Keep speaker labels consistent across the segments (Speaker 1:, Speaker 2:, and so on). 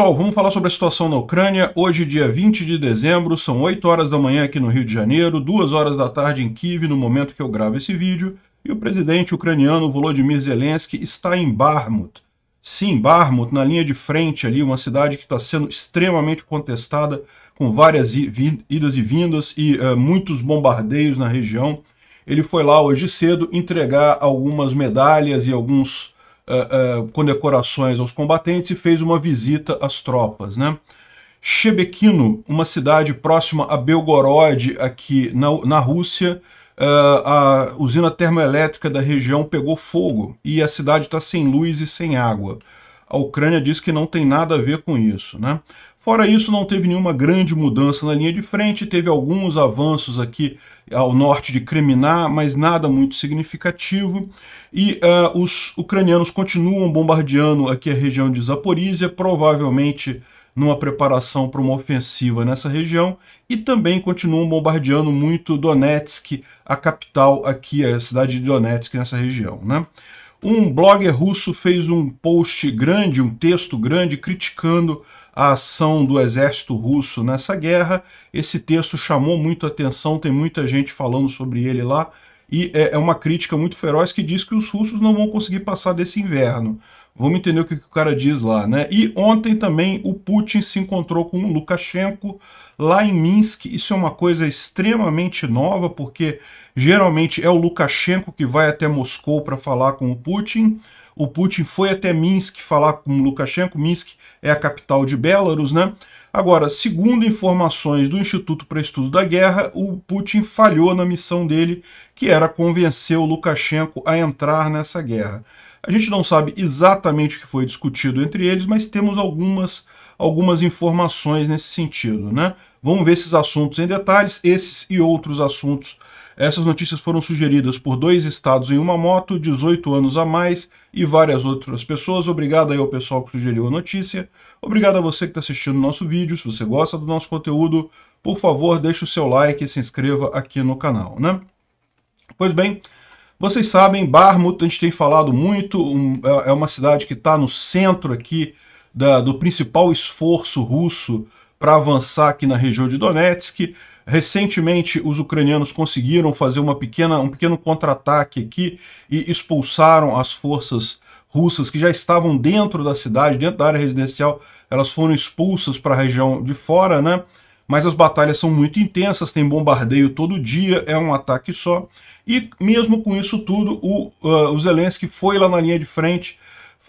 Speaker 1: Pessoal, vamos falar sobre a situação na Ucrânia. Hoje, dia 20 de dezembro, são 8 horas da manhã aqui no Rio de Janeiro, 2 horas da tarde em Kiev, no momento que eu gravo esse vídeo, e o presidente ucraniano Volodymyr Zelensky está em Barmut. Sim, Barmut, na linha de frente ali, uma cidade que está sendo extremamente contestada, com várias idas e vindas e uh, muitos bombardeios na região. Ele foi lá hoje cedo entregar algumas medalhas e alguns uh, condecorações aos combatentes e fez uma visita às tropas. Né? Shebekino, uma cidade próxima a Belgorod, aqui na, na Rússia, uh, a usina termoelétrica da região pegou fogo e a cidade está sem luz e sem água. A Ucrânia diz que não tem nada a ver com isso. Né? Fora isso, não teve nenhuma grande mudança na linha de frente, teve alguns avanços aqui ao norte de Kremlin, mas nada muito significativo. E uh, os ucranianos continuam bombardeando aqui a região de Zaporizhia, provavelmente numa preparação para uma ofensiva nessa região, e também continuam bombardeando muito Donetsk, a capital aqui, a cidade de Donetsk nessa região. Né? Um blogger russo fez um post grande, um texto grande, criticando a ação do exército russo nessa guerra. Esse texto chamou muito atenção, tem muita gente falando sobre ele lá, e é, é uma crítica muito feroz que diz que os russos não vão conseguir passar desse inverno. Vamos entender o que, o cara diz lá, né? E ontem também o Putin se encontrou com o Lukashenko lá em Minsk. Isso é uma coisa extremamente nova, porque geralmente é o Lukashenko que vai até Moscou para falar com o Putin. O Putin foi até Minsk falar com Lukashenko. Minsk é a capital de Belarus, né? Agora, segundo informações do Instituto para Estudo da Guerra, o Putin falhou na missão dele, que era convencer o Lukashenko a entrar nessa guerra. A gente não sabe exatamente o que foi discutido entre eles, mas temos algumas, algumas informações nesse sentido. Né? Vamos ver esses assuntos em detalhes, esses e outros assuntos essas notícias foram sugeridas por dois estados em uma moto, 18 anos a mais e várias outras pessoas. Obrigado aí ao pessoal que sugeriu a notícia. Obrigado a você que está assistindo o nosso vídeo. Se você gosta do nosso conteúdo, por favor, deixe o seu like e se inscreva aqui no canal, né? Pois bem, vocês sabem, Barmut, a gente tem falado muito, um, é, é uma cidade que está no centro aqui da, do principal esforço russo para avançar aqui na região de Donetsk. Recentemente, os ucranianos conseguiram fazer uma pequena, um pequeno contra-ataque aqui e expulsaram as forças russas que já estavam dentro da cidade, dentro da área residencial. Elas foram expulsas para a região de fora, né? mas as batalhas são muito intensas, tem bombardeio todo dia, é um ataque só. E mesmo com isso tudo, o, uh, o Zelensky foi lá na linha de frente,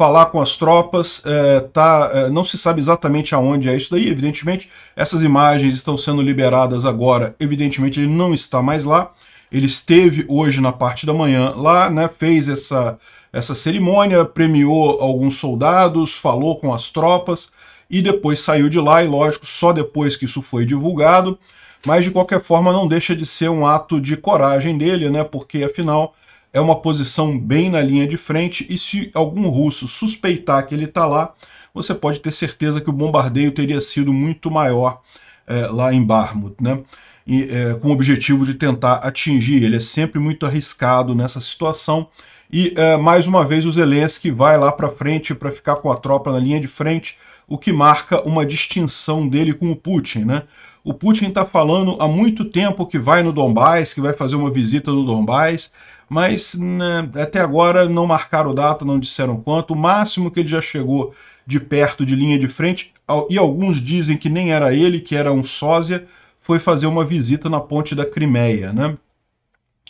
Speaker 1: falar com as tropas, é, tá, é, não se sabe exatamente aonde é isso daí, evidentemente. Essas imagens estão sendo liberadas agora, evidentemente ele não está mais lá. Ele esteve hoje na parte da manhã lá, né, fez essa, essa cerimônia, premiou alguns soldados, falou com as tropas e depois saiu de lá, e lógico, só depois que isso foi divulgado. Mas de qualquer forma não deixa de ser um ato de coragem dele, né, porque afinal é uma posição bem na linha de frente e se algum russo suspeitar que ele está lá, você pode ter certeza que o bombardeio teria sido muito maior é, lá em Barmut, né? E, é, com o objetivo de tentar atingir. Ele é sempre muito arriscado nessa situação. E, é, mais uma vez, o Zelensky vai lá para frente para ficar com a tropa na linha de frente, o que marca uma distinção dele com o Putin, né? O Putin está falando há muito tempo que vai no Donbás, que vai fazer uma visita no Donbás, mas né, até agora não marcaram data, não disseram quanto. O máximo que ele já chegou de perto de linha de frente, e alguns dizem que nem era ele, que era um sósia, foi fazer uma visita na ponte da Crimeia. Né?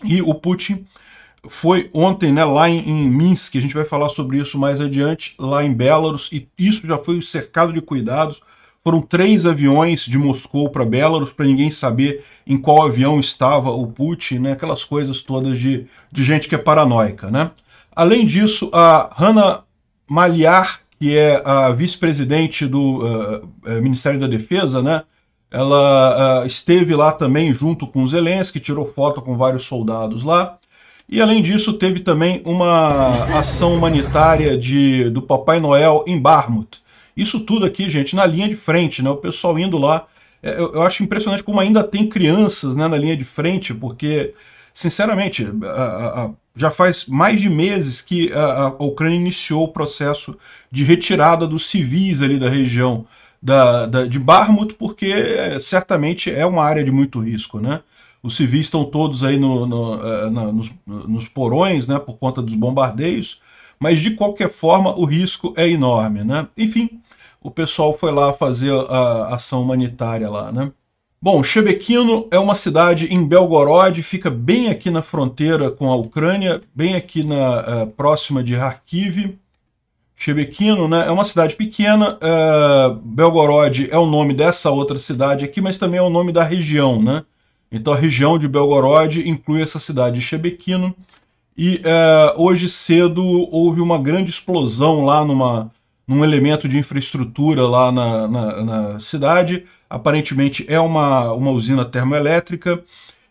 Speaker 1: E o Putin foi ontem, né, lá em, em Minsk, a gente vai falar sobre isso mais adiante, lá em Belarus, e isso já foi cercado de cuidados foram três aviões de Moscou para Belarus para ninguém saber em qual avião estava o Putin, né? aquelas coisas todas de, de gente que é paranoica. Né? Além disso, a Hanna Maliar, que é a vice-presidente do uh, Ministério da Defesa, né? ela uh, esteve lá também junto com Zelensky, tirou foto com vários soldados lá. E além disso, teve também uma ação humanitária de, do Papai Noel em Barmouth. Isso tudo aqui, gente, na linha de frente, né? O pessoal indo lá. É, eu, eu acho impressionante como ainda tem crianças né, na linha de frente, porque, sinceramente, a, a, já faz mais de meses que a, a, Ucrânia iniciou o processo de retirada dos civis ali da região da, da, de Barmut, porque é, certamente é uma área de muito risco, né? Os civis estão todos aí no, no, é, na, nos, nos porões, né, por conta dos bombardeios, mas de qualquer forma o risco é enorme, né? Enfim, o pessoal foi lá fazer a ação humanitária lá, né? Bom, Chebequino é uma cidade em Belgorod, fica bem aqui na fronteira com a Ucrânia, bem aqui na uh, próxima de Kharkiv. Chebequino né, é uma cidade pequena, uh, Belgorod é o nome dessa outra cidade aqui, mas também é o nome da região. Né? Então a região de Belgorod inclui essa cidade de Chebequino, e é, hoje cedo houve uma grande explosão lá numa, num elemento de infraestrutura lá na, na, na cidade. Aparentemente é uma, uma usina termoelétrica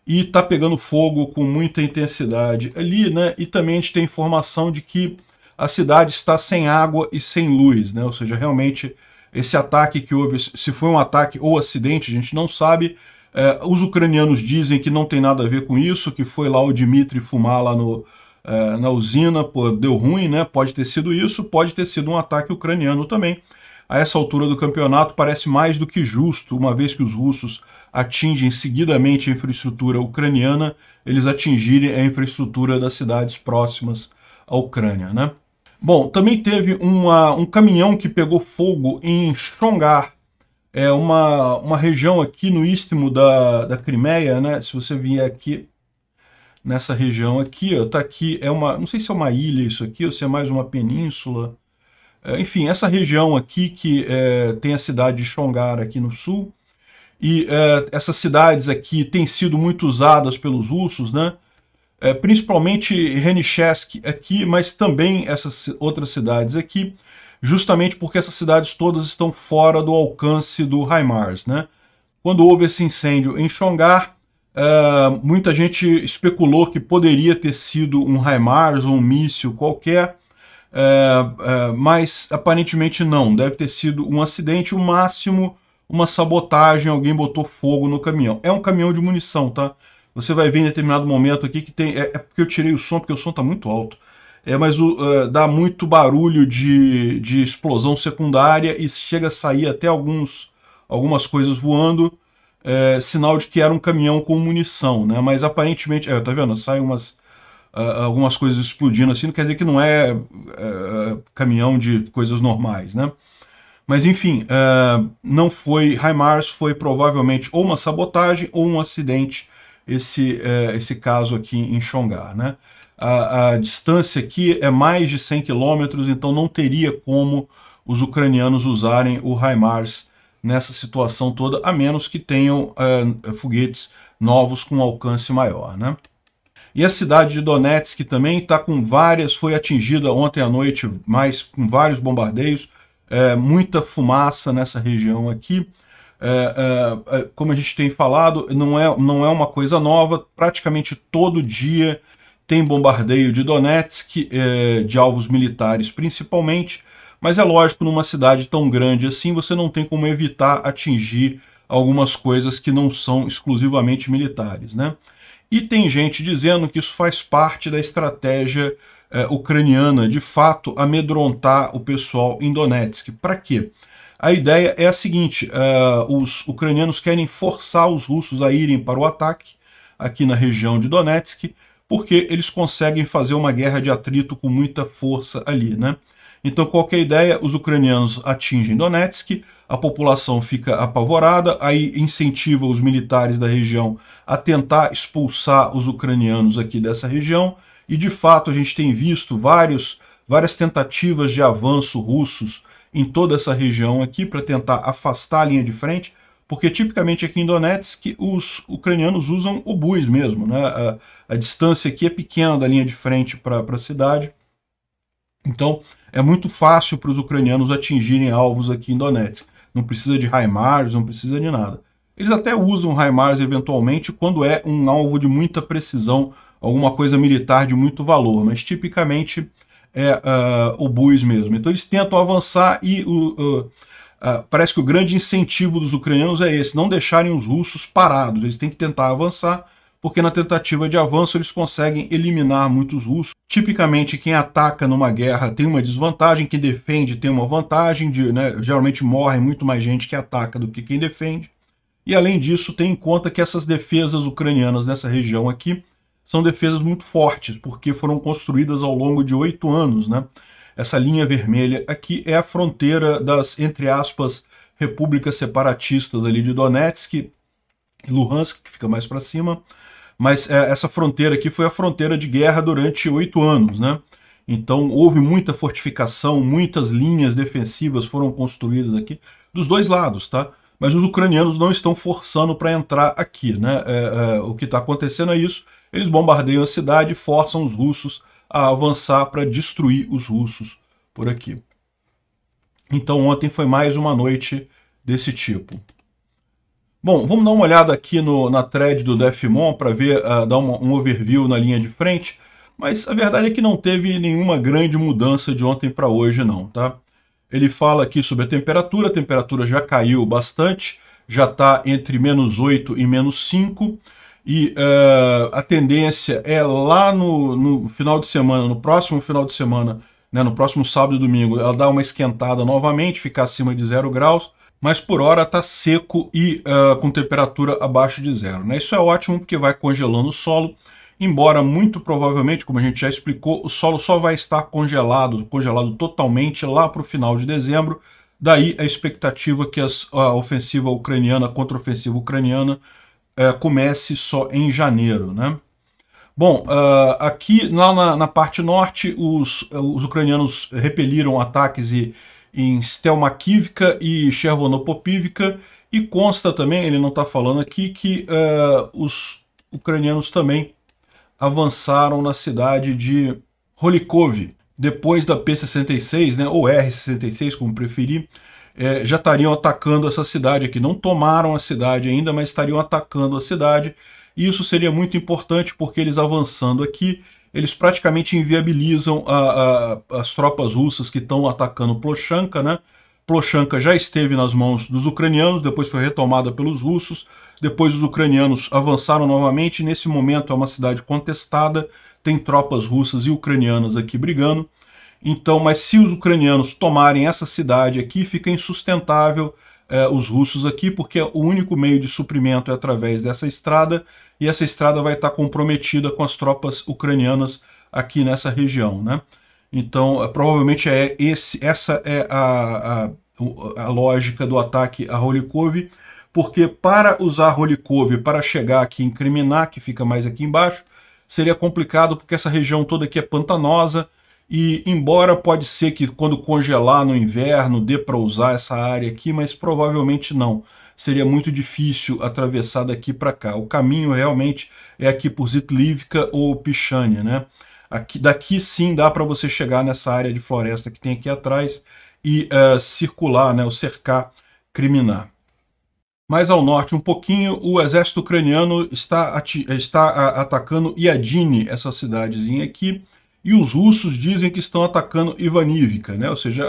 Speaker 1: e está pegando fogo com muita intensidade ali, né? E também a gente tem informação de que a cidade está sem água e sem luz, né? Ou seja, realmente esse ataque que houve, se foi um ataque ou acidente, a gente não sabe, é, os ucranianos dizem que não tem nada a ver com isso, que foi lá o Dmitry fumar lá no, é, na usina, pô, deu ruim, né? Pode ter sido isso, pode ter sido um ataque ucraniano também. A essa altura do campeonato parece mais do que justo, uma vez que os russos atingem seguidamente a infraestrutura ucraniana, eles atingirem a infraestrutura das cidades próximas à Ucrânia, né? Bom, também teve uma, um caminhão que pegou fogo em Xongar, é uma, uma região aqui no istmo da, da Crimeia, né? Se você vier aqui nessa região aqui, ó, tá aqui, é uma, não sei se é uma ilha isso aqui ou se é mais uma península. É, enfim, essa região aqui que é, tem a cidade de Xongara aqui no sul, e é, essas cidades aqui têm sido muito usadas pelos russos, né? É, principalmente Renichesk aqui, mas também essas outras cidades aqui, justamente porque essas cidades todas estão fora do alcance do HIMARS. Né? Quando houve esse incêndio em Xongar, uh, muita gente especulou que poderia ter sido um HIMARS ou um míssil qualquer, uh, uh, mas aparentemente não, deve ter sido um acidente, o máximo uma sabotagem, alguém botou fogo no caminhão. É um caminhão de munição, tá? Você vai ver em determinado momento aqui que tem... É, é porque eu tirei o som, porque o som está muito alto é, mas o, uh, dá muito barulho de, de explosão secundária e chega a sair até alguns, algumas coisas voando, é, sinal de que era um caminhão com munição, né? Mas aparentemente, é, tá vendo? Sai umas, uh, algumas coisas explodindo assim, não quer dizer que não é uh, caminhão de coisas normais, né? Mas enfim, é, não foi HIMARS, foi provavelmente ou uma sabotagem ou um acidente esse, esse caso aqui em Xongar, né? a, a distância aqui é mais de 100 quilômetros, então não teria como os ucranianos usarem o HIMARS nessa situação toda, a menos que tenham uh, foguetes novos com alcance maior. Né? E a cidade de Donetsk também está com várias, foi atingida ontem à noite, mais com vários bombardeios, é, muita fumaça nessa região aqui. É, é, é, como a gente tem falado, não é, não é uma coisa nova, praticamente todo dia tem bombardeio de Donetsk, é, de alvos militares principalmente, mas é lógico, numa cidade tão grande assim, você não tem como evitar atingir algumas coisas que não são exclusivamente militares. Né? E tem gente dizendo que isso faz parte da estratégia é, ucraniana, de fato, amedrontar o pessoal em Donetsk. Para quê? A ideia é a seguinte, uh, os ucranianos querem forçar os russos a irem para o ataque aqui na região de Donetsk, porque eles conseguem fazer uma guerra de atrito com muita força ali, né? Então, qualquer ideia, os ucranianos atingem Donetsk, a população fica apavorada, aí incentiva os militares da região a tentar expulsar os ucranianos aqui dessa região, e de fato a gente tem visto vários, várias tentativas de avanço russos em toda essa região aqui para tentar afastar a linha de frente, porque tipicamente aqui em Donetsk os ucranianos usam o bus mesmo, né? A, a, distância aqui é pequena da linha de frente para a cidade, então é muito fácil para os ucranianos atingirem alvos aqui em Donetsk. Não precisa de HIMARS, não precisa de nada. Eles até usam HIMARS eventualmente quando é um alvo de muita precisão, alguma coisa militar de muito valor, mas tipicamente é uh, o bus mesmo. Então eles tentam avançar e o uh, Uh, parece que o grande incentivo dos ucranianos é esse, não deixarem os russos parados. Eles têm que tentar avançar, porque na tentativa de avanço eles conseguem eliminar muitos russos. Tipicamente, quem ataca numa guerra tem uma desvantagem, quem defende tem uma vantagem, de, né, geralmente morre muito mais gente que ataca do que quem defende. E além disso, tem em conta que essas defesas ucranianas nessa região aqui são defesas muito fortes, porque foram construídas ao longo de oito anos, né? Essa linha vermelha aqui é a fronteira das, entre aspas, repúblicas separatistas ali de Donetsk e Luhansk, que fica mais para cima. Mas é, essa fronteira aqui foi a fronteira de guerra durante oito anos, né? Então houve muita fortificação, muitas linhas defensivas foram construídas aqui, dos dois lados, tá? Mas os ucranianos não estão forçando para entrar aqui, né? É, é, o que está acontecendo é isso, eles bombardeiam a cidade, forçam os russos a avançar para destruir os russos por aqui. Então ontem foi mais uma noite desse tipo. Bom, vamos dar uma olhada aqui no, na thread do Defmon para ver, uh, dar uma, um overview na linha de frente, mas a verdade é que não teve nenhuma grande mudança de ontem para hoje não, tá? Ele fala aqui sobre a temperatura, a temperatura já caiu bastante, já está entre menos 8 e menos 5, e uh, a tendência é lá no, no, final de semana, no próximo final de semana, né, no próximo sábado e domingo, ela dá uma esquentada novamente, ficar acima de zero graus, mas por hora está seco e uh, com temperatura abaixo de zero. Né? Isso é ótimo porque vai congelando o solo, embora muito provavelmente, como a gente já explicou, o solo só vai estar congelado, congelado totalmente lá para o final de dezembro, daí a expectativa que as, a ofensiva ucraniana, a contra-ofensiva ucraniana, é, comece só em janeiro. Né? Bom, uh, aqui lá na, na, parte norte, os, os ucranianos repeliram ataques e, em Stelmakivka e Chervonopopivka, e consta também, ele não está falando aqui, que uh, os ucranianos também avançaram na cidade de Holikov, depois da P-66, né, ou R-66, como preferir, é, já estariam atacando essa cidade aqui. Não tomaram a cidade ainda, mas estariam atacando a cidade. E isso seria muito importante porque eles avançando aqui, eles praticamente inviabilizam a, a, as tropas russas que estão atacando Plochanka, né? Plochanka já esteve nas mãos dos ucranianos, depois foi retomada pelos russos, depois os ucranianos avançaram novamente, nesse momento é uma cidade contestada, tem tropas russas e ucranianas aqui brigando. Então, mas se os ucranianos tomarem essa cidade aqui, fica insustentável eh, os russos aqui, porque o único meio de suprimento é através dessa estrada, e essa estrada vai estar comprometida com as tropas ucranianas aqui nessa região. Né? Então, eh, provavelmente é esse, essa é a, a, a lógica do ataque a Holikov, porque para usar Holikov para chegar aqui em Kriminá, que fica mais aqui embaixo, seria complicado porque essa região toda aqui é pantanosa, e embora pode ser que quando congelar no inverno dê para usar essa área aqui, mas provavelmente não. Seria muito difícil atravessar daqui para cá. O caminho realmente é aqui por Zitlivka ou Pichania, né? Aqui, daqui sim dá para você chegar nessa área de floresta que tem aqui atrás e uh, circular, né, o cercar Criminar. Mais ao norte um pouquinho, o exército ucraniano está, está atacando Iadine essa cidadezinha aqui, e os russos dizem que estão atacando Ivanivka, né? ou seja,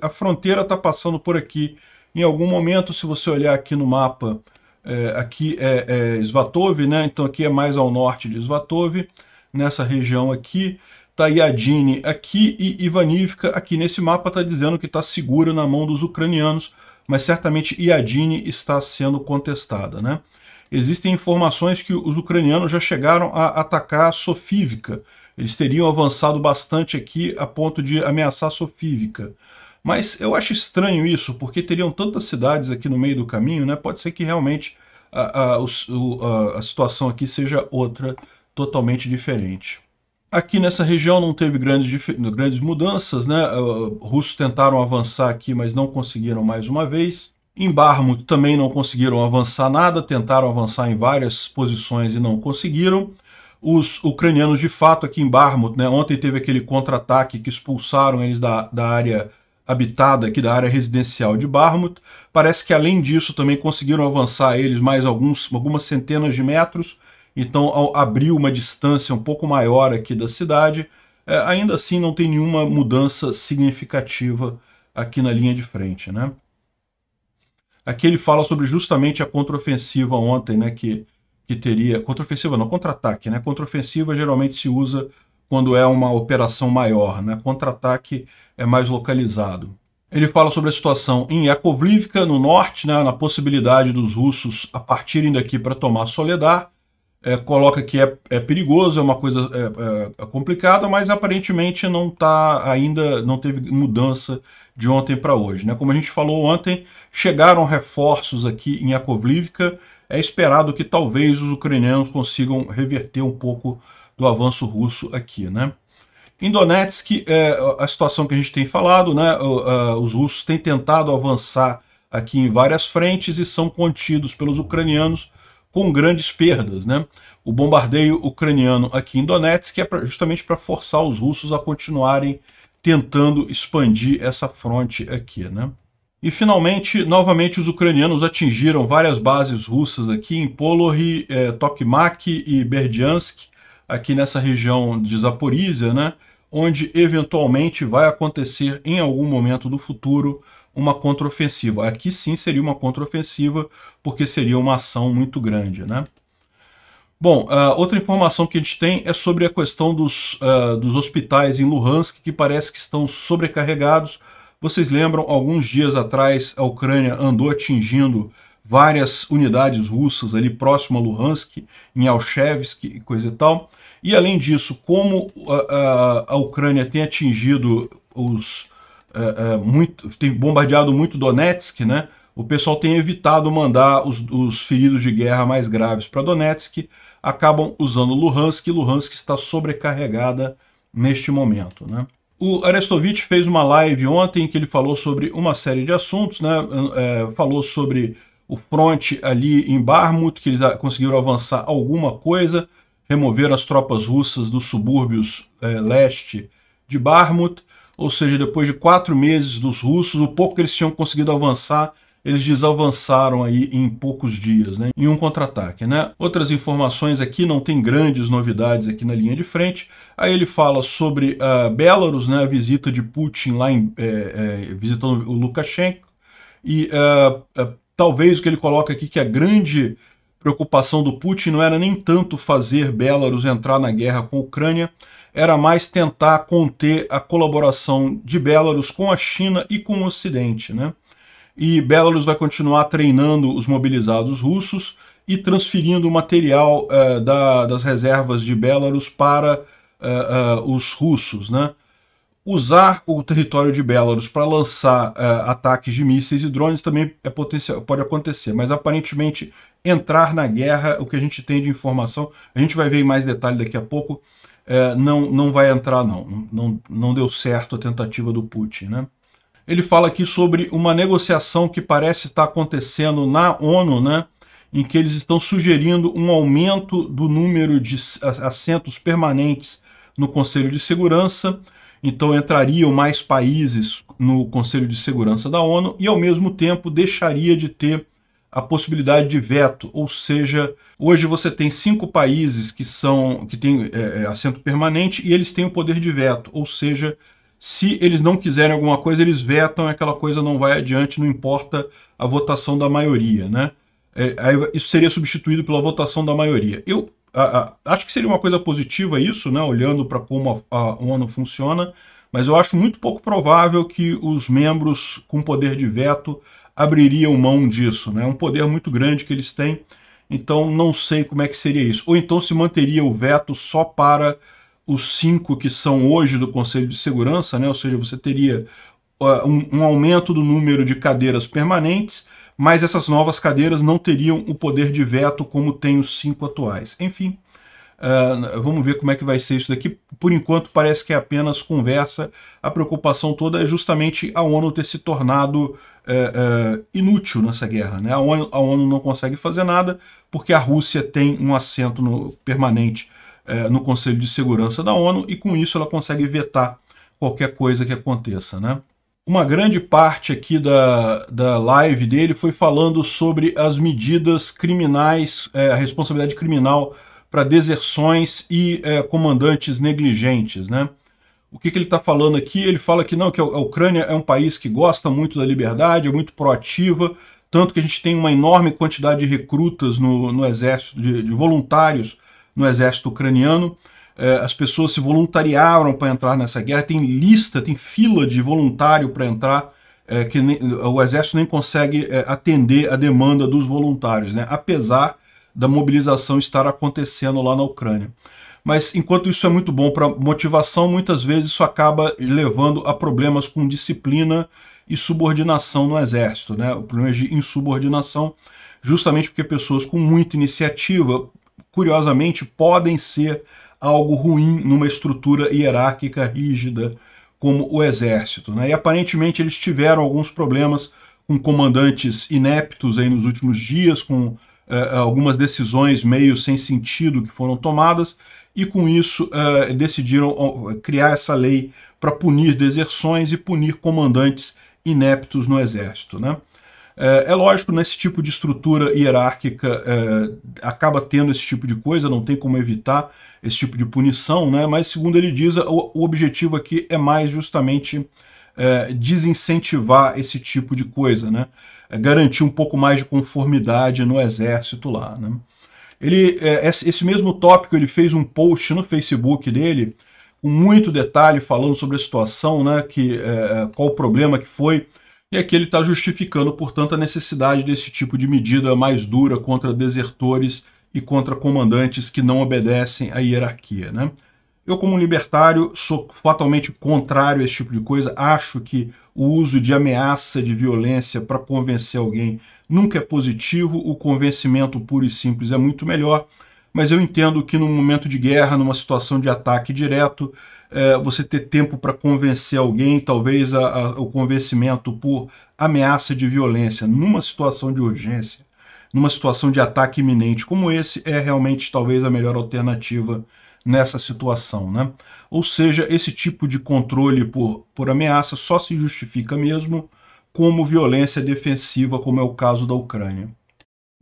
Speaker 1: a, a fronteira está passando por aqui. Em algum momento, se você olhar aqui no mapa, é, aqui é, é Svatov, né? então aqui é mais ao norte de Svatov, nessa região aqui, está Yadine aqui e Ivanivka aqui. Nesse mapa está dizendo que está segura na mão dos ucranianos, mas certamente Yadine está sendo contestada. Né? Existem informações que os ucranianos já chegaram a atacar Sofivka. Eles teriam avançado bastante aqui a ponto de ameaçar Sofívica. Mas eu acho estranho isso, porque teriam tantas cidades aqui no meio do caminho, né? Pode ser que realmente a, a, a, a situação aqui seja outra, totalmente diferente. Aqui nessa região não teve grandes, grandes mudanças, né? Ah, russos tentaram avançar aqui, mas não conseguiram mais uma vez. Em Barmut também não conseguiram avançar nada, tentaram avançar em várias posições e não conseguiram os ucranianos de fato aqui em Barmut, né? Ontem teve aquele contra-ataque que expulsaram eles da, da área habitada aqui da área residencial de Barmut. Parece que além disso também conseguiram avançar eles mais alguns, algumas centenas de metros. Então, ao abrir uma distância um pouco maior aqui da cidade, é, ainda assim não tem nenhuma mudança significativa aqui na linha de frente, né? Aqui ele fala sobre justamente a contraofensiva ontem, né, que que teria. Contraofensiva não, contra-ataque, né? Contraofensiva geralmente se usa quando é uma operação maior, né? Contra-ataque é mais localizado. Ele fala sobre a situação em Yakovlivka, no norte, né, na possibilidade dos russos a partirem daqui para tomar Soledar. É, coloca que é, é, perigoso, é uma coisa é, é, é complicada, mas aparentemente não tá ainda não teve mudança de ontem para hoje. Né? Como a gente falou ontem, chegaram reforços aqui em Yakovlivka é esperado que talvez os ucranianos consigam reverter um pouco do avanço russo aqui, né? Em Donetsk, é, a situação que a gente tem falado, né, os russos têm tentado avançar aqui em várias frentes e são contidos pelos ucranianos com grandes perdas. Né? O bombardeio ucraniano aqui em Donetsk é justamente para forçar os russos a continuarem tentando expandir essa fronte aqui. Né? E finalmente, novamente, os ucranianos atingiram várias bases russas aqui em Polory, eh, Tokmak e Berdiansk, aqui nessa região de Zaporizhia, né, onde eventualmente vai acontecer em algum momento do futuro uma contraofensiva. Aqui sim seria uma contraofensiva, porque seria uma ação muito grande. Né? Bom, uh, outra informação que a gente tem é sobre a questão dos, uh, dos hospitais em Luhansk, que parece que estão sobrecarregados, vocês lembram, alguns dias atrás, a Ucrânia andou atingindo várias unidades russas ali próximo a Luhansk, em Alchevsk e coisa e tal. E além disso, como a, ah, a, ah, a Ucrânia tem atingido os... É, é, muito, tem bombardeado muito Donetsk, né? O pessoal tem evitado mandar os, os feridos de guerra mais graves para Donetsk, acabam usando Luhansk, e Luhansk está sobrecarregada neste momento, né? O Arestovich fez uma live ontem que ele falou sobre uma série de assuntos, né? É, falou sobre o front ali em Barmut, que eles conseguiram avançar alguma coisa, removeram as tropas russas dos subúrbios é, leste de Barmut, ou seja, depois de quatro meses dos russos, o pouco que eles tinham conseguido avançar eles desavançaram aí em poucos dias, né, em um contra-ataque. Né? Outras informações aqui, é não tem grandes novidades aqui na linha de frente. Aí ele fala sobre a uh, Belarus, né, a visita de Putin lá em, é, é, visitando o Lukashenko, e uh, uh, talvez o que ele coloca aqui que a grande preocupação do Putin não era nem tanto fazer Belarus entrar na guerra com a Ucrânia, era mais tentar conter a colaboração de Belarus com a China e com o Ocidente. Né? e Belarus vai continuar treinando os mobilizados russos e transferindo o material uh, da, das reservas de Belarus para uh, uh, os russos. Né? Usar o território de Belarus para lançar ataques de mísseis e drones também é potencial, pode acontecer, mas aparentemente entrar na guerra, o que a gente tem de informação, a gente vai ver em mais detalhe daqui a pouco, não, não vai entrar não. não. Não deu certo a tentativa do Putin. Né? ele fala aqui sobre uma negociação que parece estar acontecendo na ONU, né, em que eles estão sugerindo um aumento do número de assentos permanentes no Conselho de Segurança, então entrariam mais países no Conselho de Segurança da ONU e, ao mesmo tempo, deixaria de ter a possibilidade de veto, ou seja, hoje você tem cinco países que são que têm é, é assento permanente e eles têm o poder de veto, ou seja, se eles não quiserem alguma coisa, eles vetam, aquela coisa não vai adiante, não importa a votação da maioria, né? É, isso seria substituído pela votação da maioria. Eu a, a, acho que seria uma coisa positiva isso, né? Olhando para como a, a ONU funciona, mas eu acho muito pouco provável que os membros com poder de veto abririam mão disso. Né? É né? um poder muito grande que eles têm, então não sei como é que seria isso. Ou então se manteria o veto só para os cinco que são hoje do Conselho de Segurança, né? ou seja, você teria um, um, aumento do número de cadeiras permanentes, mas essas novas cadeiras não teriam o poder de veto como tem os cinco atuais. Enfim, uh, vamos ver como é que vai ser isso daqui. Por enquanto parece que é apenas conversa. A preocupação toda é justamente a ONU ter se tornado uh, inútil nessa guerra. Né? A, ONU, a ONU não consegue fazer nada porque a Rússia tem um assento no, permanente é, no Conselho de Segurança da ONU e com isso ela consegue vetar qualquer coisa que aconteça. Né? Uma grande parte aqui da, da live dele foi falando sobre as medidas criminais, é, a responsabilidade criminal para deserções e é, comandantes negligentes. Né? O que, que ele está falando aqui? Ele fala que não, que a Ucrânia é um país que gosta muito da liberdade, é muito proativa, tanto que a gente tem uma enorme quantidade de recrutas no, no exército, de, de voluntários no exército ucraniano. É, as pessoas se voluntariaram para entrar nessa guerra, tem lista, tem fila de voluntário para entrar, é, que o exército nem consegue é, atender a demanda dos voluntários, né? apesar da mobilização estar acontecendo lá na Ucrânia. Mas enquanto isso é muito bom para motivação, muitas vezes isso acaba levando a problemas com disciplina e subordinação no exército, né? O problema de insubordinação, justamente porque pessoas com muita iniciativa curiosamente, podem ser algo ruim numa estrutura hierárquica rígida como o exército. Né? E aparentemente eles tiveram alguns problemas com comandantes ineptos aí nos últimos dias, com eh, eh, algumas decisões meio sem sentido que foram tomadas, e com isso eh, decidiram criar essa lei para punir deserções e punir comandantes ineptos no exército. Né? É, é, lógico, nesse tipo de estrutura hierárquica é, acaba tendo esse tipo de coisa, não tem como evitar esse tipo de punição, né? mas segundo ele diz, o, o objetivo aqui é mais justamente é, desincentivar esse tipo de coisa, né? É, garantir um pouco mais de conformidade no exército lá. Né? Ele, é, esse mesmo tópico ele fez um post no Facebook dele, com muito detalhe falando sobre a situação, né? que, é, qual o problema que foi, e aqui ele está justificando, portanto, a necessidade desse tipo de medida mais dura contra desertores e contra comandantes que não obedecem à hierarquia. Né? Eu, como libertário, sou fatalmente contrário a esse tipo de coisa. Acho que o uso de ameaça de violência para convencer alguém nunca é positivo. O convencimento puro e simples é muito melhor. Mas eu entendo que, num momento de guerra, numa situação de ataque direto, é, você ter tempo para convencer alguém, talvez a, a, o convencimento por ameaça de violência, numa situação de urgência, numa situação de ataque iminente como esse, é realmente talvez a melhor alternativa nessa situação. Né? Ou seja, esse tipo de controle por, por ameaça só se justifica mesmo como violência defensiva, como é o caso da Ucrânia.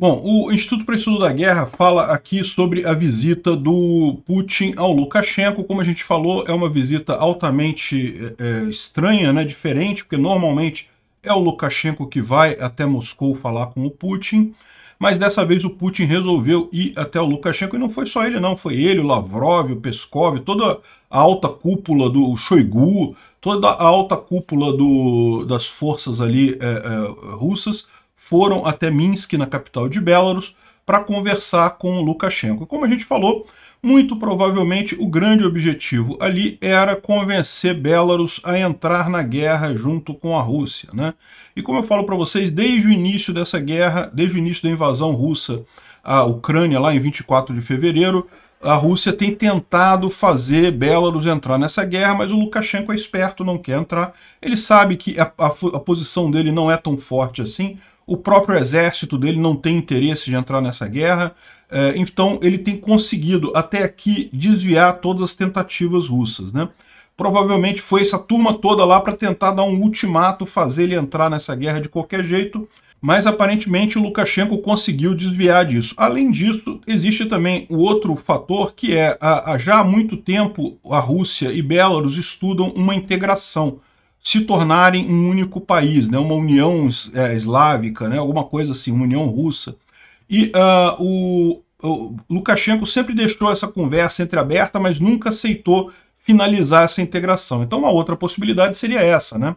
Speaker 1: Bom, o Instituto para Estudo da Guerra fala aqui sobre a visita do Putin ao Lukashenko. Como a gente falou, é uma visita altamente é, é, estranha, né, diferente, porque normalmente é o Lukashenko que vai até Moscou falar com o Putin, mas dessa vez o Putin resolveu ir até o Lukashenko, e não foi só ele não, foi ele, o Lavrov, o Peskov, toda a alta cúpula do Shoigu, toda a alta cúpula do, das forças ali é, é, russas, foram até Minsk, na capital de Belarus, para conversar com Lukashenko. Como a gente falou, muito provavelmente o grande objetivo ali era convencer Belarus a entrar na guerra junto com a Rússia. Né? E como eu falo para vocês, desde o início dessa guerra, desde o início da invasão russa à Ucrânia, lá em 24 de fevereiro, a Rússia tem tentado fazer Belarus entrar nessa guerra, mas o Lukashenko é esperto, não quer entrar. Ele sabe que a, a, a posição dele não é tão forte assim, o próprio exército dele não tem interesse de entrar nessa guerra, é, então ele tem conseguido até aqui desviar todas as tentativas russas. Né? Provavelmente foi essa turma toda lá para tentar dar um ultimato, fazer ele entrar nessa guerra de qualquer jeito, mas aparentemente o Lukashenko conseguiu desviar disso. Além disso, existe também o outro fator que é, a, a já há muito tempo, a Rússia e Belarus estudam uma integração se tornarem um único país, né, uma união é, eslávica, né, alguma coisa assim, uma união russa. E uh, o, o Lukashenko sempre deixou essa conversa entreaberta, mas nunca aceitou finalizar essa integração. Então uma outra possibilidade seria essa, né?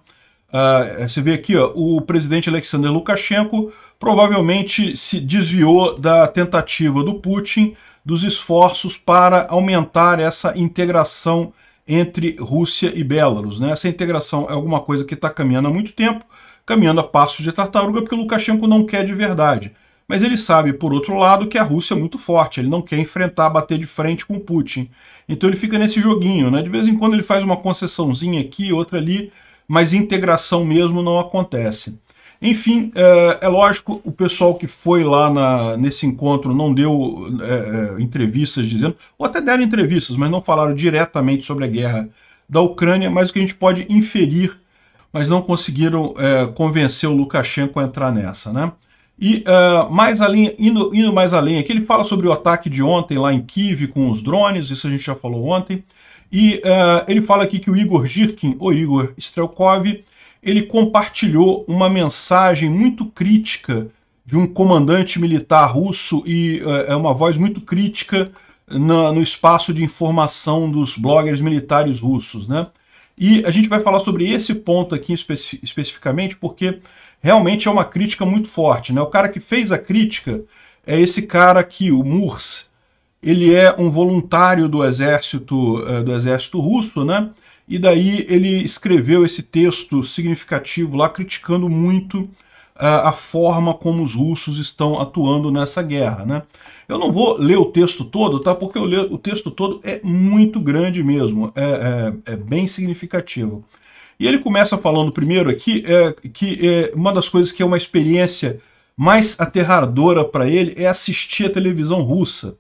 Speaker 1: Uh, você vê aqui, ó, o presidente Alexander Lukashenko provavelmente se desviou da tentativa do Putin dos esforços para aumentar essa integração entre Rússia e Belarus. Né? Essa integração é alguma coisa que está caminhando há muito tempo, caminhando a passos de tartaruga, porque Lukashenko não quer de verdade. Mas ele sabe, por outro lado, que a Rússia é muito forte, ele não quer enfrentar, bater de frente com Putin. Então ele fica nesse joguinho, né? De vez em quando ele faz uma concessãozinha aqui, outra ali, mas integração mesmo não acontece. Enfim, é, é, lógico, o pessoal que foi lá na, nesse encontro não deu é, entrevistas dizendo, ou até deram entrevistas, mas não falaram diretamente sobre a guerra da Ucrânia, mas o que a gente pode inferir, mas não conseguiram é, convencer o Lukashenko a entrar nessa, né? E uh, mais além, indo, indo, mais além aqui, ele fala sobre o ataque de ontem lá em Kiev com os drones, isso a gente já falou ontem. E uh, ele fala aqui que o Igor Girkin, ou Igor Strelkov, ele compartilhou uma mensagem muito crítica de um comandante militar russo e eh, é uma voz muito crítica na, no espaço de informação dos bloggers militares russos, né? E a gente vai falar sobre esse ponto aqui especi especificamente porque realmente é uma crítica muito forte, né? O cara que fez a crítica é esse cara aqui, o Murs. Ele é um voluntário do exército eh, do exército russo, né? E daí ele escreveu esse texto significativo lá, criticando muito ah, a forma como os russos estão atuando nessa guerra. Né? Eu não vou ler o texto todo, tá? porque o texto todo é muito grande mesmo, é, é, é bem significativo. E ele começa falando primeiro aqui é, que é, uma das coisas que é uma experiência mais aterradora para ele é assistir a televisão russa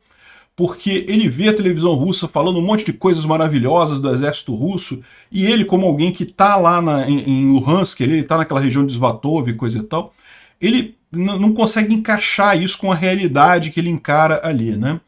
Speaker 1: porque ele vê a televisão russa falando um monte de coisas maravilhosas do exército russo, e ele, como alguém que está lá na, em, em, Luhansk, ele está naquela região de Svatov e coisa e tal, ele não consegue encaixar isso com a realidade que ele encara ali, né?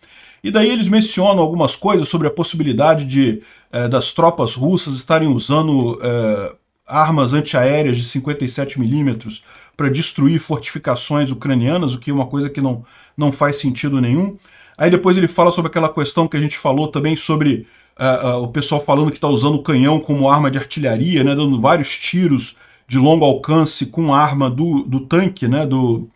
Speaker 1: E daí eles mencionam algumas coisas sobre a possibilidade de eh, das tropas russas estarem usando eh, armas antiaéreas de 57mm para destruir fortificações ucranianas, o que é uma coisa que não, não faz sentido nenhum. Aí depois ele fala sobre aquela questão que a gente falou também sobre uh, uh, o pessoal falando que está usando o canhão como arma de artilharia, né, dando vários tiros de longo alcance com arma do, do tanque, né, do,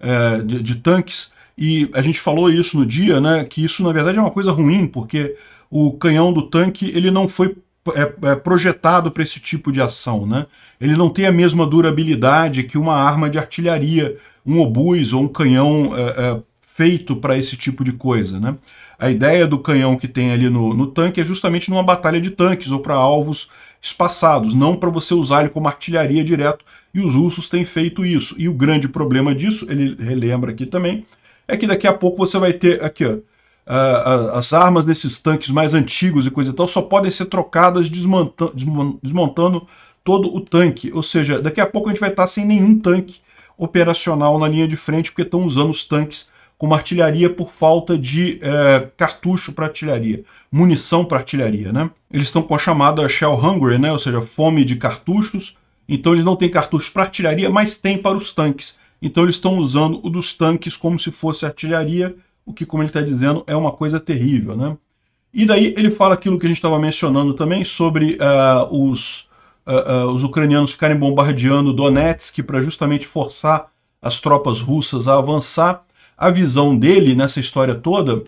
Speaker 1: uh, de, de, tanques. E a gente falou isso no dia, né, que isso na verdade é uma coisa ruim, porque o canhão do tanque ele não foi é, é projetado para esse tipo de ação. Né? Ele não tem a mesma durabilidade que uma arma de artilharia, um obus ou um canhão eh, eh, feito para esse tipo de coisa, né? A ideia do canhão que tem ali no, no tanque é justamente numa batalha de tanques ou para alvos espaçados, não para você usar ele como artilharia direto, e os russos têm feito isso. E o grande problema disso, ele relembra aqui também, é que daqui a pouco você vai ter aqui, ó, as armas desses tanques mais antigos e coisa e tal só podem ser trocadas desmontando todo o tanque. Ou seja, daqui a pouco a gente vai estar tá sem nenhum tanque operacional na linha de frente, porque estão usando os tanques como artilharia por falta de é, cartucho para artilharia, munição para artilharia, né? Eles estão com a chamada shell hungry, né? Ou seja, fome de cartuchos. Então eles não têm cartuchos para artilharia, mas têm para os tanques. Então eles estão usando o dos tanques como se fosse artilharia, o que, como ele está dizendo, é uma coisa terrível, né? E daí ele fala aquilo que a gente estava mencionando também sobre uh, os, uh, uh, os ucranianos ficarem bombardeando Donetsk para justamente forçar as tropas russas a avançar a visão dele nessa história toda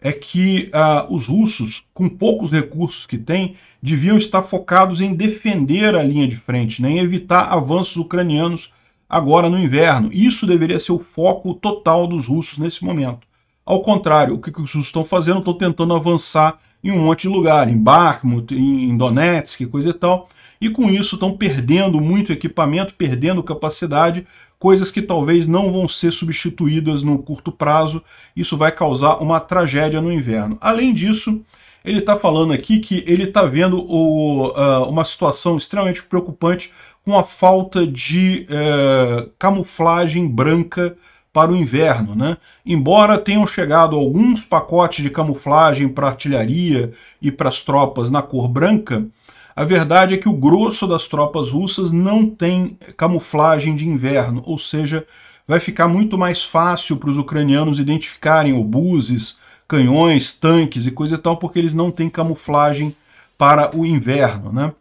Speaker 1: é que ah, os russos, com poucos recursos que têm, deviam estar focados em defender a linha de frente, né, em evitar avanços ucranianos agora no inverno. Isso deveria ser o foco total dos russos nesse momento. Ao contrário, o que os russos estão fazendo? Estão tentando avançar em um monte de lugar, em Bakhmut, em Donetsk, coisa e tal, e com isso estão perdendo muito equipamento, perdendo capacidade, coisas que talvez não vão ser substituídas no curto prazo, isso vai causar uma tragédia no inverno. Além disso, ele está falando aqui que ele está vendo o, uh, uma situação extremamente preocupante com a falta de uh, camuflagem branca para o inverno. Né? Embora tenham chegado alguns pacotes de camuflagem para artilharia e para as tropas na cor branca, a verdade é que o grosso das tropas russas não tem camuflagem de inverno, ou seja, vai ficar muito mais fácil para os ucranianos identificarem obuses, canhões, tanques e coisa e tal, porque eles não têm camuflagem para o inverno, né?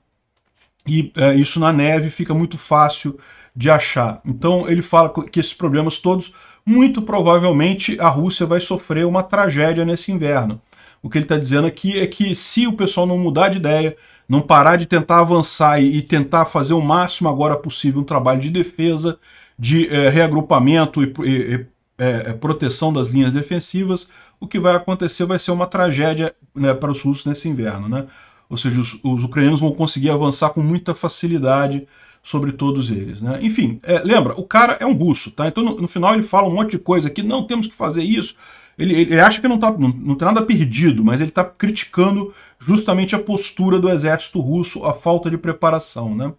Speaker 1: E é, isso na neve fica muito fácil de achar. Então ele fala que esses problemas todos, muito provavelmente a Rússia vai sofrer uma tragédia nesse inverno. O que ele está dizendo aqui é que se o pessoal não mudar de ideia, não parar de tentar avançar e, tentar fazer o máximo agora possível um trabalho de defesa, de é, reagrupamento e, e é, proteção das linhas defensivas, o que vai acontecer vai ser uma tragédia né, para os russos nesse inverno. Né? Ou seja, os, os, ucranianos vão conseguir avançar com muita facilidade sobre todos eles. Né? Enfim, é, lembra, o cara é um russo, tá? Então no, no final ele fala um monte de coisa aqui, não temos que fazer isso, ele, ele acha que não, tá, não, não tem nada perdido, mas ele está criticando justamente a postura do exército russo, a falta de preparação. Né?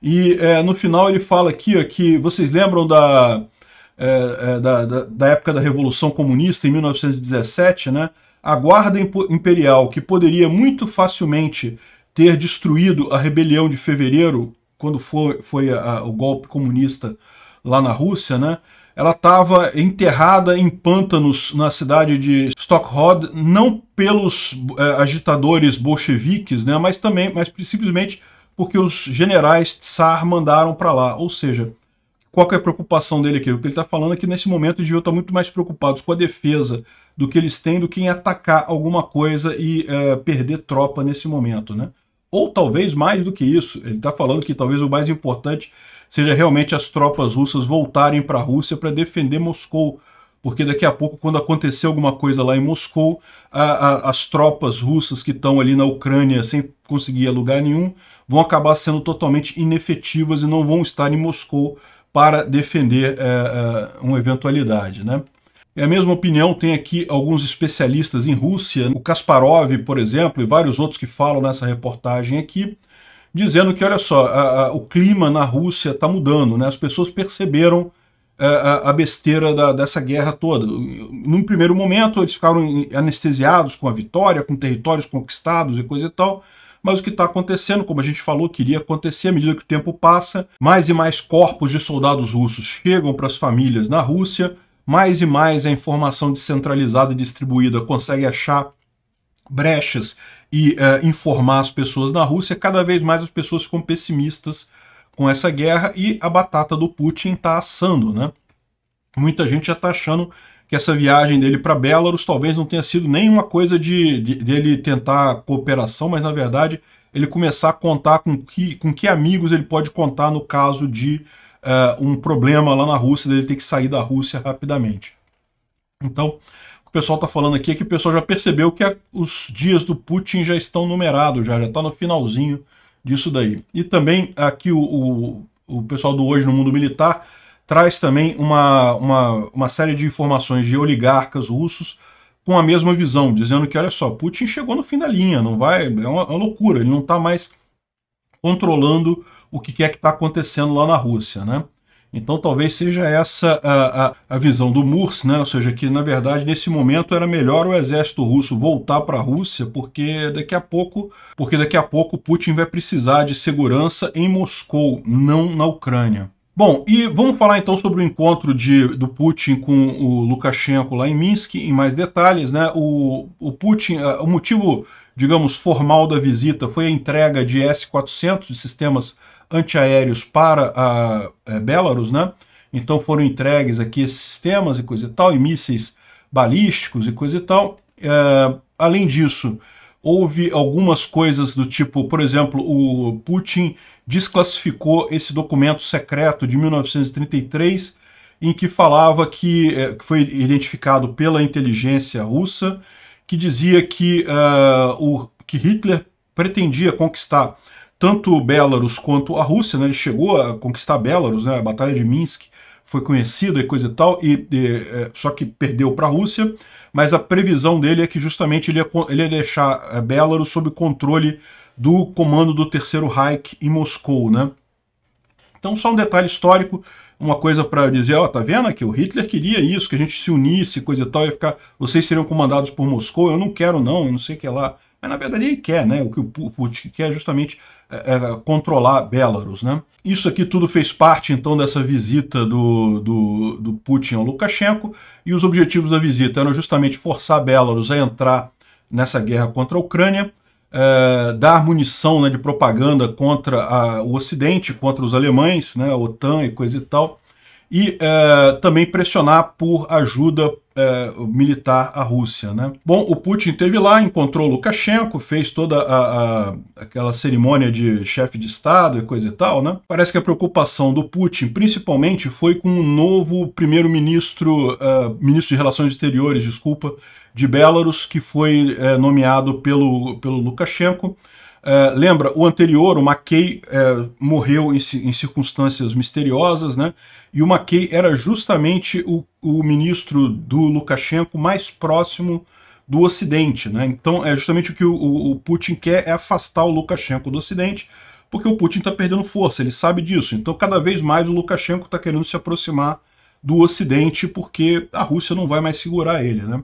Speaker 1: E é, no final ele fala aqui ó, que vocês lembram da, é, é, da, da, da, época da Revolução Comunista, em 1917, né? a Guarda Imperial, que poderia muito facilmente ter destruído a rebelião de fevereiro, quando foi, foi a, a, o golpe comunista lá na Rússia, né? ela estava enterrada em pântanos na cidade de Stockholm, não pelos eh, agitadores bolcheviques, né, mas também, mas simplesmente porque os generais tsar mandaram para lá. Ou seja, qual é a preocupação dele aqui? O que ele está falando é que nesse momento eles deviam estar tá muito mais preocupados com a defesa do que eles têm do que em atacar alguma coisa e eh, perder tropa nesse momento, né? Ou talvez mais do que isso, ele está falando que talvez o mais importante seja realmente as tropas russas voltarem para a Rússia para defender Moscou. Porque daqui a pouco, quando acontecer alguma coisa lá em Moscou, a, a, as tropas russas que estão ali na Ucrânia sem conseguir lugar nenhum vão acabar sendo totalmente inefetivas e não vão estar em Moscou para defender é, é, uma eventualidade. Né? E é a mesma opinião tem aqui alguns especialistas em Rússia, o Kasparov, por exemplo, e vários outros que falam nessa reportagem aqui, dizendo que, olha só, a, a, o clima na Rússia está mudando, né? as pessoas perceberam é, a, a besteira da, dessa guerra toda. Num primeiro momento, eles ficaram anestesiados com a vitória, com territórios conquistados e coisa e tal, mas o que está acontecendo, como a gente falou, queria acontecer à medida que o tempo passa, mais e mais corpos de soldados russos chegam para as famílias na Rússia, mais e mais a informação descentralizada e distribuída consegue achar brechas e uh, informar as pessoas na Rússia, cada vez mais as pessoas ficam pessimistas com essa guerra e a batata do Putin está assando, né? Muita gente já está achando que essa viagem dele para Belarus talvez não tenha sido nenhuma coisa de, de, dele tentar cooperação, mas na verdade ele começar a contar com que, com que amigos ele pode contar no caso de uh, um problema lá na Rússia, dele ter que sair da Rússia rapidamente. Então, pessoal está falando aqui é que o pessoal já percebeu que a, os dias do Putin já estão numerados, já está no finalzinho disso daí. E também aqui o, o, o, pessoal do Hoje no Mundo Militar traz também uma, uma, uma série de informações de oligarcas russos com a mesma visão, dizendo que, olha só, Putin chegou no fim da linha, não vai, é uma, é uma loucura, ele não está mais controlando o que é que está acontecendo lá na Rússia, né? Então talvez seja essa a, a, a, visão do Murs, né? ou seja, que na verdade nesse momento era melhor o exército russo voltar para a Rússia, porque daqui a pouco, porque daqui a pouco Putin vai precisar de segurança em Moscou, não na Ucrânia. Bom, e vamos falar então sobre o encontro de, do Putin com o Lukashenko lá em Minsk, em mais detalhes, né? O, o Putin, o motivo, digamos, formal da visita foi a entrega de S-400, de sistemas antiaéreos para a é, Belarus, né? Então foram entregues aqui esses sistemas e coisa e tal, e mísseis balísticos e coisa e tal. É, além disso, houve algumas coisas do tipo, por exemplo, o Putin desclassificou esse documento secreto de 1933 em que falava que, é, que foi identificado pela inteligência russa, que dizia que, uh, o, que Hitler pretendia conquistar tanto Belarus quanto a Rússia, né, ele chegou a conquistar Belarus, né, a Batalha de Minsk foi conhecida e coisa e tal, e, e é, só que perdeu para a Rússia, mas a previsão dele é que justamente ele ia, ele ia deixar é, Belarus sob controle do comando do Terceiro Reich em Moscou, né? Então só um detalhe histórico, uma coisa para dizer, ó, oh, tá vendo que o Hitler queria isso, que a gente se unisse, coisa e tal, ia ficar, vocês seriam comandados por Moscou, eu não quero não, eu não sei o que lá. Mas na verdade ele quer, né? O que o Putin quer é justamente é, é, controlar Belarus, né? Isso aqui tudo fez parte então dessa visita do, do, do Putin ao Lukashenko e os objetivos da visita eram justamente forçar Belarus a entrar nessa guerra contra a Ucrânia, é, dar munição né, de propaganda contra a, o Ocidente, contra os alemães, né, a OTAN e coisa e tal, e é, também pressionar por ajuda é, militar à Rússia. Né? Bom, o Putin esteve lá, encontrou Lukashenko, fez toda a, a, aquela cerimônia de chefe de Estado e coisa e tal. Né? Parece que a preocupação do Putin, principalmente, foi com o um novo primeiro-ministro, uh, ministro de Relações Exteriores, desculpa, de Belarus, que foi é, nomeado pelo, pelo Lukashenko é, lembra, o anterior, o McKay é, morreu em, em, circunstâncias misteriosas, né? E o McKay era justamente o, o ministro do Lukashenko mais próximo do Ocidente, né? Então é justamente o que o, o Putin quer é afastar o Lukashenko do Ocidente, porque o Putin está perdendo força, ele sabe disso. Então cada vez mais o Lukashenko está querendo se aproximar do Ocidente, porque a Rússia não vai mais segurar ele, né?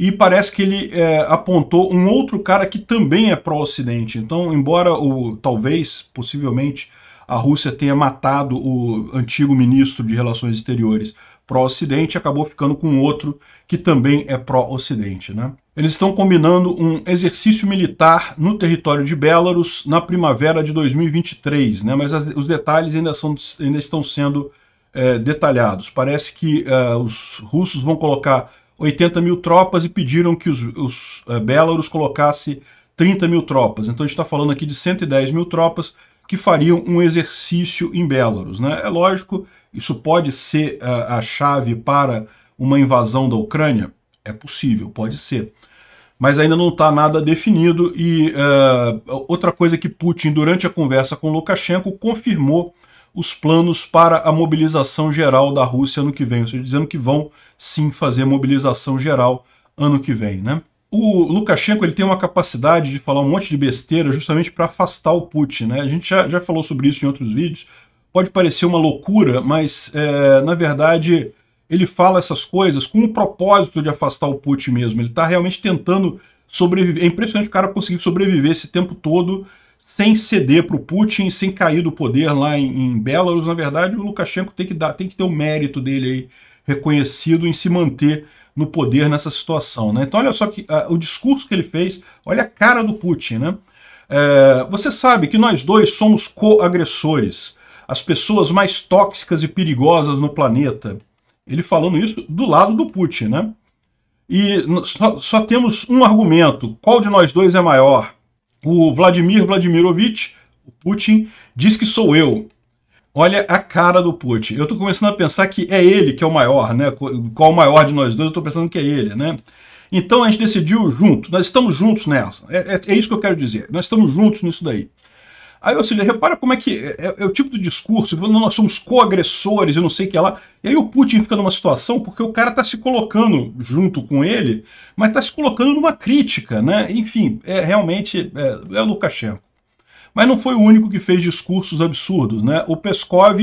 Speaker 1: e parece que ele é, apontou um outro cara que também é pró-Ocidente. Então, embora o talvez, possivelmente, a Rússia tenha matado o antigo ministro de Relações Exteriores pró-Ocidente, acabou ficando com outro que também é pró-Ocidente. Né? Eles estão combinando um exercício militar no território de Belarus na primavera de 2023, né? mas as, os detalhes ainda, são, ainda estão sendo é, detalhados. Parece que é, os russos vão colocar 80 mil tropas e pediram que os, os uh, colocasse 30 mil tropas. Então a gente está falando aqui de 110 mil tropas que fariam um exercício em Belarus. Né? É lógico, isso pode ser a, eh, a, chave para uma invasão da Ucrânia? É possível, pode ser. Mas ainda não está nada definido e uh, outra coisa que Putin, durante a conversa com Lukashenko, confirmou os planos para a mobilização geral da Rússia ano que vem, ou seja, dizendo que vão sim fazer mobilização geral ano que vem, né? O Lukashenko ele tem uma capacidade de falar um monte de besteira justamente para afastar o Putin, né? A gente já, já falou sobre isso em outros vídeos. Pode parecer uma loucura, mas é, na verdade ele fala essas coisas com o propósito de afastar o Putin mesmo. Ele está realmente tentando sobreviver. É impressionante o cara conseguir sobreviver esse tempo todo sem ceder para o Putin, sem cair do poder lá em, em Belarus. Na verdade, o Lukashenko tem que, dar, tem que ter o mérito dele aí reconhecido em se manter no poder nessa situação. Né? Então, olha só que uh, o discurso que ele fez, olha a cara do Putin. Né? É, você sabe que nós dois somos co-agressores, as pessoas mais tóxicas e perigosas no planeta. Ele falando isso do lado do Putin. Né? E só, só temos um argumento: qual de nós dois é maior? O Vladimir Vladimirovich, o Putin, diz que sou eu. Olha a cara do Putin. Eu estou começando a pensar que é ele que é o maior, né? Qual o maior de nós dois? Eu estou pensando que é ele, né? Então a gente decidiu junto. Nós estamos juntos nessa. É, é, é isso que eu quero dizer. Nós estamos juntos nisso daí. Aí, ou seja, repara como é que é, é, é o tipo do discurso, nós somos co-agressores, eu não sei o que lá. E aí o Putin fica numa situação porque o cara está se colocando junto com ele, mas está se colocando numa crítica, né? Enfim, é realmente é, é o Lukashenko. Mas não foi o único que fez discursos absurdos, né? O Peskov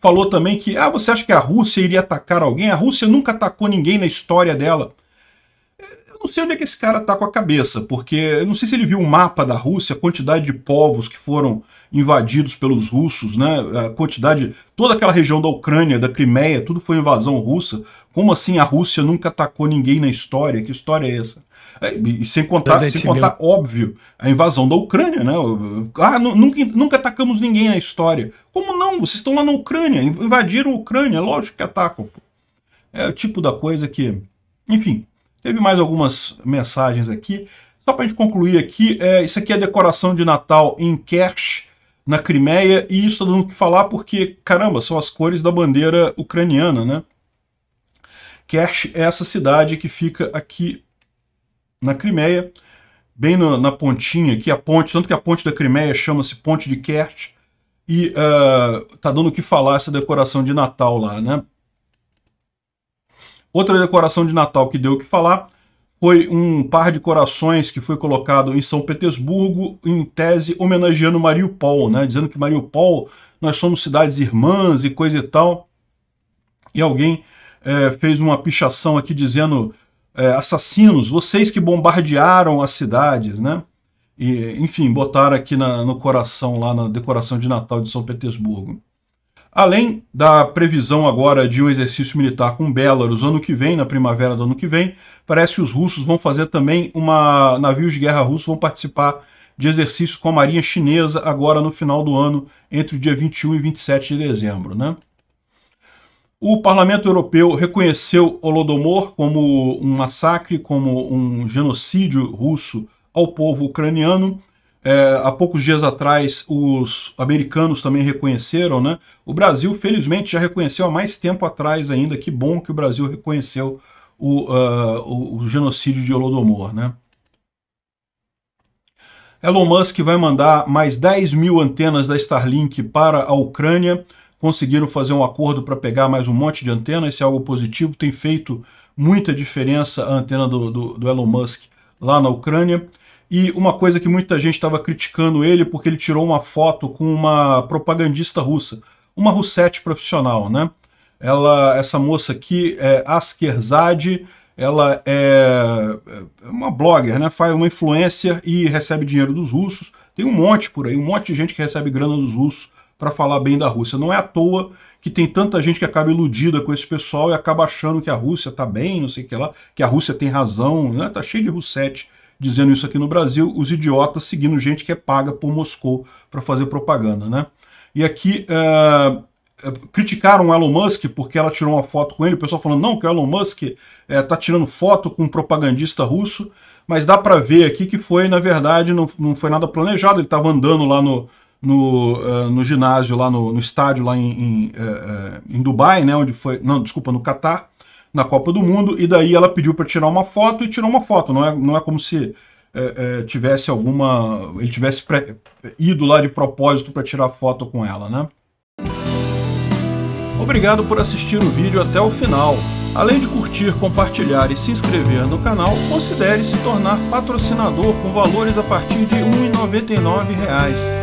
Speaker 1: falou também que, ah, você acha que a Rússia iria atacar alguém? A Rússia nunca atacou ninguém na história dela não sei onde é que esse cara tá com a cabeça, porque eu não sei se ele viu o um mapa da Rússia, a quantidade de povos que foram invadidos pelos russos, né? A quantidade, toda aquela região da Ucrânia, da Crimeia, tudo foi invasão russa. Como assim a Rússia nunca atacou ninguém na história? Que história é essa? É, e sem contar, sem contar óbvio, a invasão da Ucrânia, né? Ah, nunca, nunca atacamos ninguém na história. Como não? Vocês estão lá na Ucrânia, invadiram a Ucrânia, lógico que atacam. É o tipo da coisa que, enfim, Teve mais algumas mensagens aqui. Só para a gente concluir aqui, é, isso aqui é decoração de Natal em Kerch, na Crimeia, e isso está dando o que falar porque, caramba, são as cores da bandeira ucraniana, né? Kerch é essa cidade que fica aqui na Crimeia, bem no, na pontinha aqui, a ponte, tanto que a ponte da Crimeia chama-se Ponte de Kerch, e uh, tá dando o que falar essa decoração de Natal lá, né? Outra decoração de Natal que deu o que falar foi um par de corações que foi colocado em São Petersburgo, em tese homenageando Mariupol, né? dizendo que Mariupol, nós somos cidades irmãs e coisa e tal. E alguém é, fez uma pichação aqui dizendo é, assassinos, vocês que bombardearam as cidades, né? E, enfim, botaram aqui na, no coração, lá na decoração de Natal de São Petersburgo. Além da previsão agora de um exercício militar com Belarus ano que vem, na primavera do ano que vem, parece que os russos vão fazer também uma. Navios de guerra russos vão participar de exercícios com a Marinha Chinesa agora no final do ano, entre o dia 21 e 27 de dezembro. Né? O Parlamento Europeu reconheceu Holodomor como um massacre, como um genocídio russo ao povo ucraniano. É, há poucos dias atrás, os americanos também reconheceram, né? O Brasil, felizmente, já reconheceu há mais tempo atrás ainda. Que bom que o Brasil reconheceu o, uh, o, o genocídio de Holodomor, né? Elon Musk vai mandar mais 10 mil antenas da Starlink para a Ucrânia. Conseguiram fazer um acordo para pegar mais um monte de antenas, isso é algo positivo. Tem feito muita diferença a antena do, do, do Elon Musk lá na Ucrânia. E uma coisa que muita gente estava criticando ele porque ele tirou uma foto com uma propagandista russa, uma russete profissional, né? Ela, essa moça aqui, é Askerzade, ela é, é uma blogger, né? Faz uma influencer e recebe dinheiro dos russos. Tem um monte por aí, um monte de gente que recebe grana dos russos para falar bem da Rússia. Não é à toa que tem tanta gente que acaba iludida com esse pessoal e acaba achando que a Rússia tá bem, não sei o que lá, que a Rússia tem razão, né? Tá cheio de russete dizendo isso aqui no Brasil, os idiotas seguindo gente que é paga por Moscou para fazer propaganda, né? E aqui é, é, criticaram o Elon Musk porque ela tirou uma foto com ele, o pessoal falando, não, que o Elon Musk está é, tá tirando foto com um propagandista russo, mas dá para ver aqui que foi, na verdade, não, não foi nada planejado, ele estava andando lá no, no, uh, no ginásio, lá no, no estádio, lá em, em, uh, em Dubai, né, onde foi, não, desculpa, no Catar, na Copa do Mundo, e daí ela pediu para tirar uma foto e tirou uma foto. Não é, não é como se é, é, tivesse alguma. ele tivesse pré, ido lá de propósito para tirar foto com ela, né? Obrigado por assistir o vídeo até o final. Além de curtir, compartilhar e se inscrever no canal, considere se tornar patrocinador com valores a partir de R$ 1,99